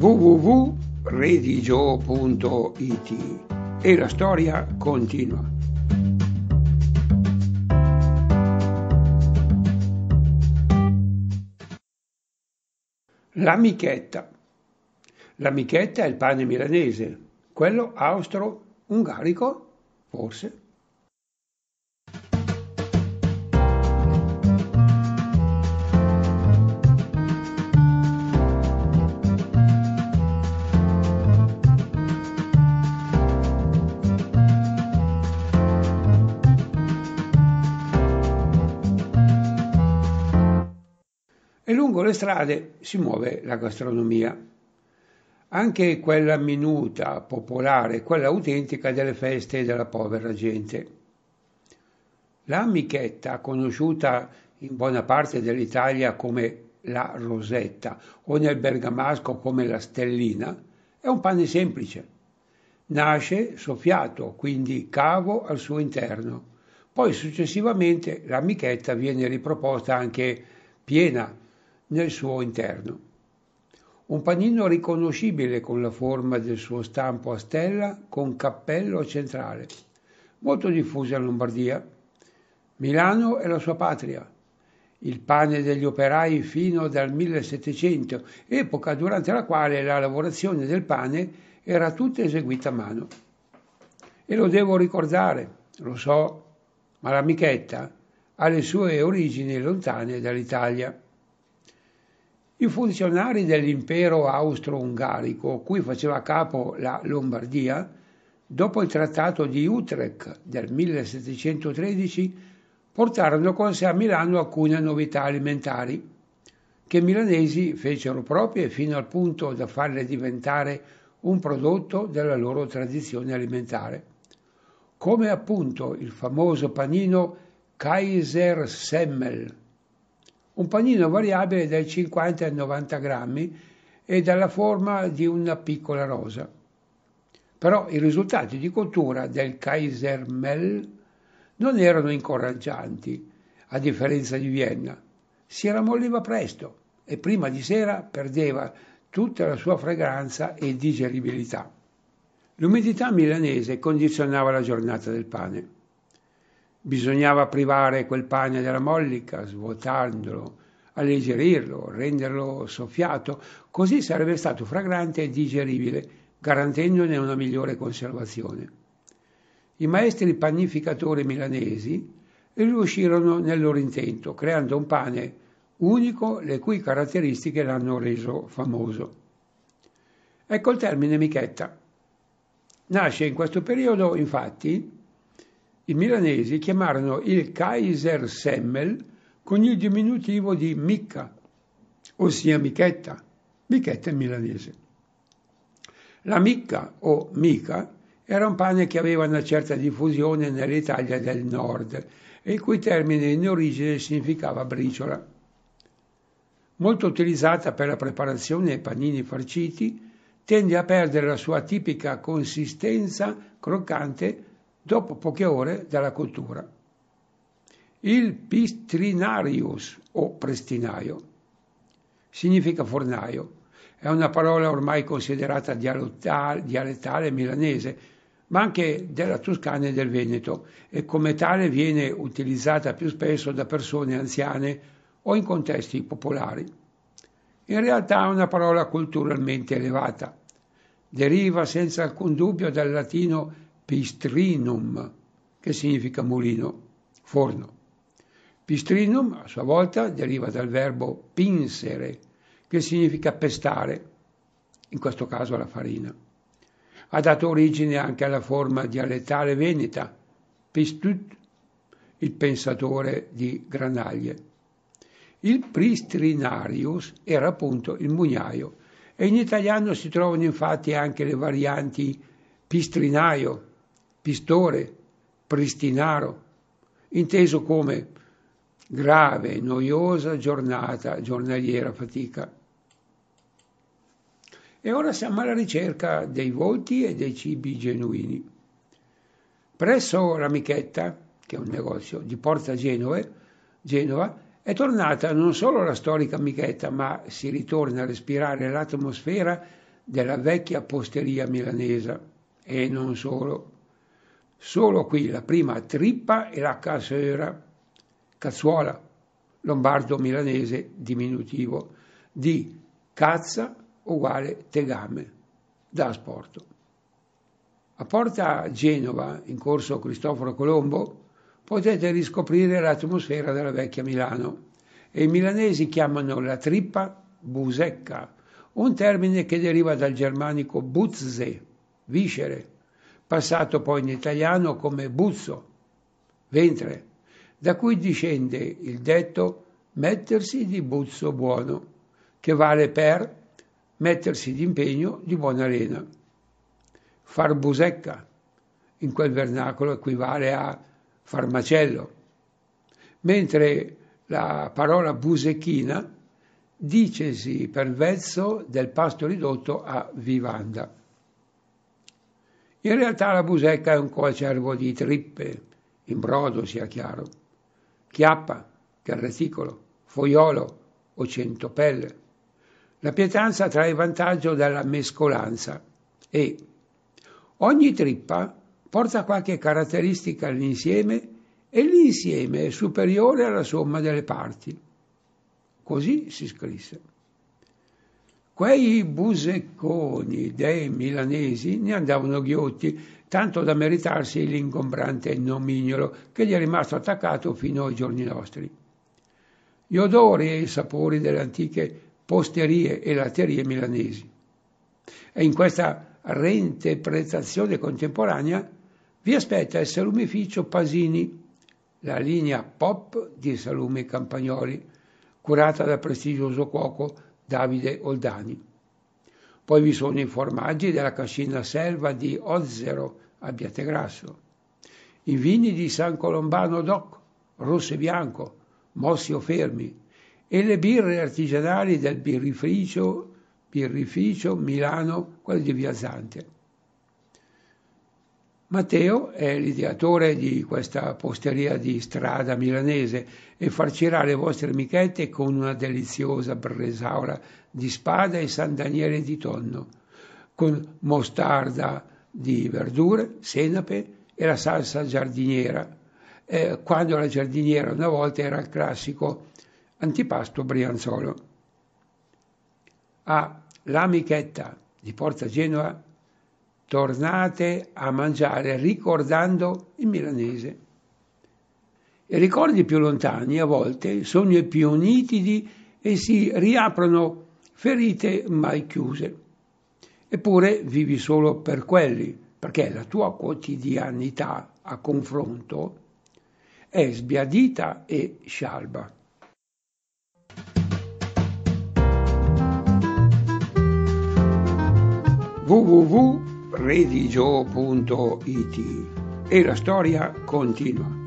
www.redigio.it e la storia continua. L'amichetta. L'amichetta è il pane milanese, quello austro-ungarico, forse. Lungo le strade si muove la gastronomia, anche quella minuta, popolare, quella autentica delle feste della povera gente. La amichetta, conosciuta in buona parte dell'Italia come la rosetta o nel bergamasco come la stellina, è un pane semplice. Nasce soffiato, quindi cavo al suo interno. Poi successivamente la michetta viene riproposta anche piena nel suo interno. Un panino riconoscibile con la forma del suo stampo a stella con cappello centrale, molto diffuso in Lombardia. Milano è la sua patria, il pane degli operai fino dal 1700, epoca durante la quale la lavorazione del pane era tutta eseguita a mano. E lo devo ricordare, lo so, ma l'amichetta ha le sue origini lontane dall'Italia. I funzionari dell'impero austro-ungarico, cui faceva capo la Lombardia, dopo il trattato di Utrecht del 1713, portarono con sé a Milano alcune novità alimentari, che i milanesi fecero proprie fino al punto da farle diventare un prodotto della loro tradizione alimentare, come appunto il famoso panino Kaiser Semmel, un panino variabile dai 50 ai 90 grammi e dalla forma di una piccola rosa. Però i risultati di cottura del Kaisermel non erano incoraggianti, a differenza di Vienna. Si ramolliva presto e prima di sera perdeva tutta la sua fragranza e digeribilità. L'umidità milanese condizionava la giornata del pane. Bisognava privare quel pane della mollica, svuotandolo, alleggerirlo, renderlo soffiato, così sarebbe stato fragrante e digeribile, garantendone una migliore conservazione. I maestri panificatori milanesi riuscirono nel loro intento, creando un pane unico le cui caratteristiche l'hanno reso famoso. Ecco il termine Michetta. Nasce in questo periodo, infatti, i milanesi chiamarono il Kaiser Semmel con il diminutivo di Micca, ossia Michetta. Michetta è milanese. La Micca o Mica era un pane che aveva una certa diffusione nell'Italia del nord e il cui termine in origine significava briciola. Molto utilizzata per la preparazione dei panini farciti, tende a perdere la sua tipica consistenza croccante dopo poche ore dalla cottura. Il pistrinarius o prestinaio significa fornaio, è una parola ormai considerata dialettale milanese, ma anche della Toscana e del Veneto e come tale viene utilizzata più spesso da persone anziane o in contesti popolari. In realtà è una parola culturalmente elevata. Deriva senza alcun dubbio dal latino pistrinum, che significa mulino, forno. Pistrinum, a sua volta, deriva dal verbo pinsere, che significa pestare, in questo caso la farina. Ha dato origine anche alla forma dialettale veneta, pistut, il pensatore di granaglie. Il pristrinarius era appunto il mugnaio e in italiano si trovano infatti anche le varianti pistrinaio, Pistore, Pristinaro, inteso come grave, noiosa giornata, giornaliera fatica. E ora siamo alla ricerca dei volti e dei cibi genuini. Presso l'amichetta, che è un negozio di Porta Genove, Genova, è tornata non solo la storica amichetta, ma si ritorna a respirare l'atmosfera della vecchia posteria milanese. E non solo. Solo qui la prima trippa e la casera, cazzuola, lombardo-milanese diminutivo, di cazza uguale tegame, da asporto. A Porta Genova, in corso Cristoforo Colombo, potete riscoprire l'atmosfera della vecchia Milano e i milanesi chiamano la trippa busecca, un termine che deriva dal germanico buzze, viscere, passato poi in italiano come buzzo, ventre, da cui discende il detto mettersi di buzzo buono, che vale per mettersi d'impegno di buona lena. Far busecca, in quel vernacolo equivale a farmacello, mentre la parola busechina dicesi per vezzo del pasto ridotto a vivanda. In realtà la busecca è un coacervo di trippe, in brodo sia chiaro, chiappa, carreticolo, foiolo o centopelle. La pietanza trae vantaggio dalla mescolanza e ogni trippa porta qualche caratteristica all'insieme e l'insieme è superiore alla somma delle parti. Così si scrisse. Quei busecconi dei milanesi ne andavano ghiotti, tanto da meritarsi l'ingombrante nomignolo che gli è rimasto attaccato fino ai giorni nostri. Gli odori e i sapori delle antiche posterie e latterie milanesi. E in questa reinterpretazione contemporanea vi aspetta il salumificio Pasini, la linea pop di salumi campagnoli, curata dal prestigioso cuoco Davide Oldani. Poi vi sono i formaggi della Cascina Selva di Ozzero a Piategrasso, i vini di San Colombano Doc, Rosso e Bianco, Mossi o Fermi e le birre artigianali del birrificio, birrificio Milano, quelle di Via Zante. Matteo è l'ideatore di questa posteria di strada milanese e farcirà le vostre amichette con una deliziosa bresaola di spada e San Daniele di tonno, con mostarda di verdure, senape e la salsa giardiniera, eh, quando la giardiniera una volta era il classico antipasto brianzolo. A ah, l'amichetta di Porta Genoa tornate a mangiare ricordando il milanese. I ricordi più lontani a volte sono i più nitidi e si riaprono ferite mai chiuse. Eppure vivi solo per quelli, perché la tua quotidianità a confronto è sbiadita e scialba. www redigio.it e la storia continua.